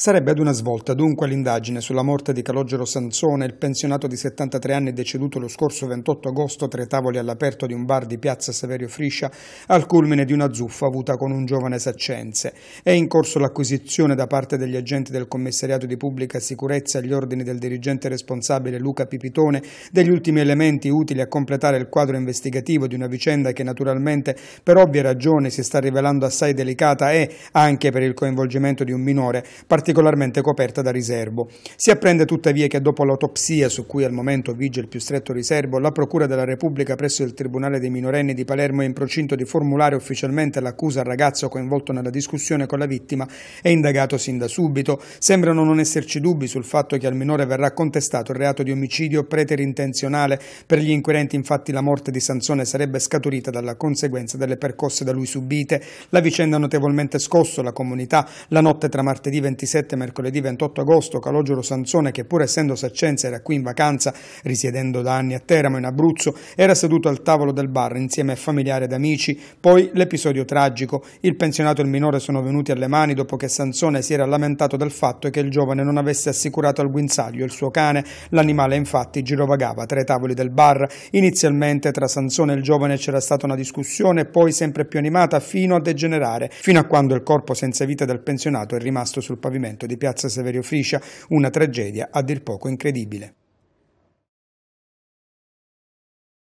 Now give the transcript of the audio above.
Sarebbe ad una svolta dunque l'indagine sulla morte di Calogero Sansone, il pensionato di 73 anni deceduto lo scorso 28 agosto tra i tavoli all'aperto di un bar di piazza Saverio Friscia al culmine di una zuffa avuta con un giovane saccense. È in corso l'acquisizione da parte degli agenti del commissariato di pubblica sicurezza agli ordini del dirigente responsabile Luca Pipitone degli ultimi elementi utili a completare il quadro investigativo di una vicenda che naturalmente per ovvie ragioni si sta rivelando assai delicata e, anche per il coinvolgimento di un minore, particolarmente particolarmente coperta da riservo. Si apprende tuttavia che dopo l'autopsia, su cui al momento vige il più stretto riservo, la Procura della Repubblica presso il Tribunale dei minorenni di Palermo è in procinto di formulare ufficialmente l'accusa al ragazzo coinvolto nella discussione con la vittima e indagato sin da subito. Sembrano non esserci dubbi sul fatto che al minore verrà contestato il reato di omicidio preterintenzionale. Per gli inquirenti infatti la morte di Sansone sarebbe scaturita dalla conseguenza delle percosse da lui subite. La vicenda ha notevolmente scosso la comunità la notte tra martedì 26 2007, mercoledì 28 agosto, Calogero Sansone, che pur essendo saccenza era qui in vacanza, risiedendo da anni a Teramo in Abruzzo, era seduto al tavolo del bar insieme a familiari ed amici, poi l'episodio tragico. Il pensionato e il minore sono venuti alle mani dopo che Sansone si era lamentato del fatto che il giovane non avesse assicurato al guinzaglio il suo cane. L'animale infatti girovagava tra i tavoli del bar. Inizialmente tra Sansone e il giovane c'era stata una discussione, poi sempre più animata fino a degenerare, fino a quando il corpo senza vita del pensionato è rimasto sul pavimento avvenimento di Piazza Saverio Friscia, una tragedia a dir poco incredibile.